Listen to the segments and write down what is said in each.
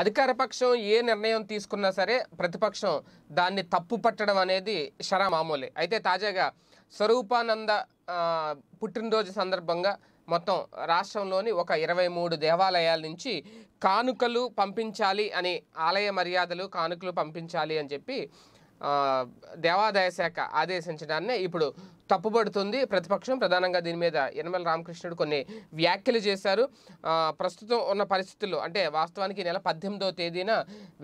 అధికార పక్షం ఏ నిర్ణయం తీసుకున్నా సరే ప్రతిపక్షం దాన్ని తప్పు పట్టడం అనేది షరా మామూలే అయితే తాజాగా స్వరూపానంద పుట్టినరోజు సందర్భంగా మొత్తం రాష్ట్రంలోని ఒక ఇరవై మూడు దేవాలయాల నుంచి కానుకలు పంపించాలి అని ఆలయ మర్యాదలు కానుకలు పంపించాలి అని చెప్పి దేవాదాయ శాఖ ఆదేశించడాన్ని ఇప్పుడు తప్పుబడుతుంది ప్రతిపక్షం ప్రధానంగా దీని మీద యనమల రామకృష్ణుడు కొన్ని వ్యాఖ్యలు చేశారు ప్రస్తుతం ఉన్న పరిస్థితుల్లో అంటే వాస్తవానికి నెల పద్దెనిమిదో తేదీన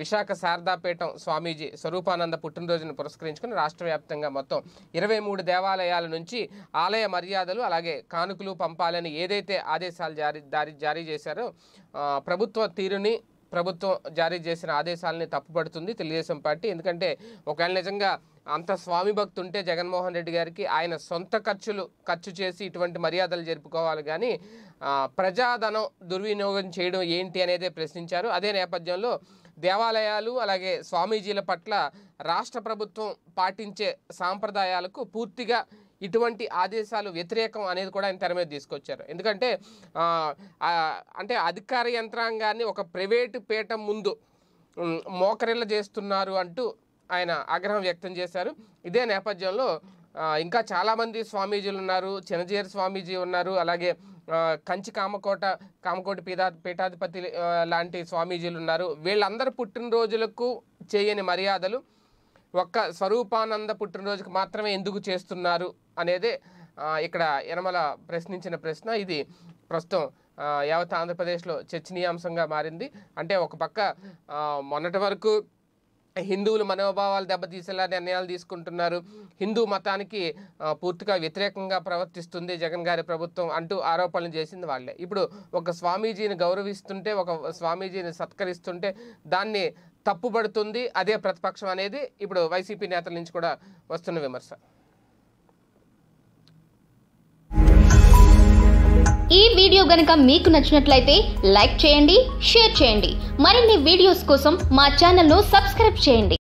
విశాఖ శారదాపీఠం స్వామీజీ స్వరూపానంద పుట్టినరోజును పురస్కరించుకుని రాష్ట్ర వ్యాప్తంగా మొత్తం ఇరవై మూడు దేవాలయాల నుంచి ఆలయ మర్యాదలు అలాగే కానుకలు పంపాలని ఏదైతే ఆదేశాలు జారీ జారీ చేశారో ప్రభుత్వ తీరుని ప్రభుత్వం జారీ చేసిన ఆదేశాలని తప్పుపడుతుంది తెలుగుదేశం పార్టీ ఎందుకంటే ఒకవేళ నిజంగా అంత స్వామి భక్తు ఉంటే జగన్మోహన్ రెడ్డి గారికి ఆయన సొంత ఖర్చులు ఖర్చు చేసి ఇటువంటి మర్యాదలు జరుపుకోవాలి కానీ ప్రజాధనం దుర్వినియోగం చేయడం ఏంటి అనేది ప్రశ్నించారు అదే నేపథ్యంలో దేవాలయాలు అలాగే స్వామీజీల పట్ల రాష్ట్ర ప్రభుత్వం పాటించే సాంప్రదాయాలకు పూర్తిగా ఇటువంటి ఆదేశాలు వ్యతిరేకం అనేది కూడా ఆయన తెర మీద తీసుకొచ్చారు ఎందుకంటే అంటే అధికార యంత్రాంగాన్ని ఒక ప్రైవేటు పీఠం ముందు మోకరిల్ల చేస్తున్నారు అంటూ ఆయన ఆగ్రహం వ్యక్తం చేశారు ఇదే నేపథ్యంలో ఇంకా చాలామంది స్వామీజీలు ఉన్నారు చినజీర స్వామీజీ ఉన్నారు అలాగే కంచి కామకోట కామకోటి పీఠా పీఠాధిపతి లాంటి స్వామీజీలు ఉన్నారు వీళ్ళందరూ పుట్టినరోజులకు చేయని మర్యాదలు ఒక్క స్వరూపానంద పుట్టినరోజుకు మాత్రమే ఎందుకు చేస్తున్నారు అనేది ఇక్కడ యనమల ప్రశ్నించిన ప్రశ్న ఇది ప్రస్తుతం యావత్ ఆంధ్రప్రదేశ్లో చర్చనీయాంశంగా మారింది అంటే ఒక పక్క మొన్నటి వరకు హిందువుల మనోభావాలు దెబ్బతీసేలా నిర్ణయాలు తీసుకుంటున్నారు హిందూ మతానికి పూర్తిగా వ్యతిరేకంగా ప్రవర్తిస్తుంది జగన్ గారి ప్రభుత్వం అంటూ ఆరోపణలు చేసింది వాళ్ళే ఇప్పుడు ఒక స్వామీజీని గౌరవిస్తుంటే ఒక స్వామీజీని సత్కరిస్తుంటే దాన్ని తప్పుబడుతుంది అదే ప్రతిపక్షం అనేది ఇప్పుడు వైసీపీ నేతల నుంచి కూడా వస్తున్న విమర్శ ఈ వీడియో గనక మీకు నచ్చినట్లయితే లైక్ చేయండి షేర్ చేయండి మరిన్ని వీడియోస్ కోసం మా ను సబ్స్క్రైబ్ చేయండి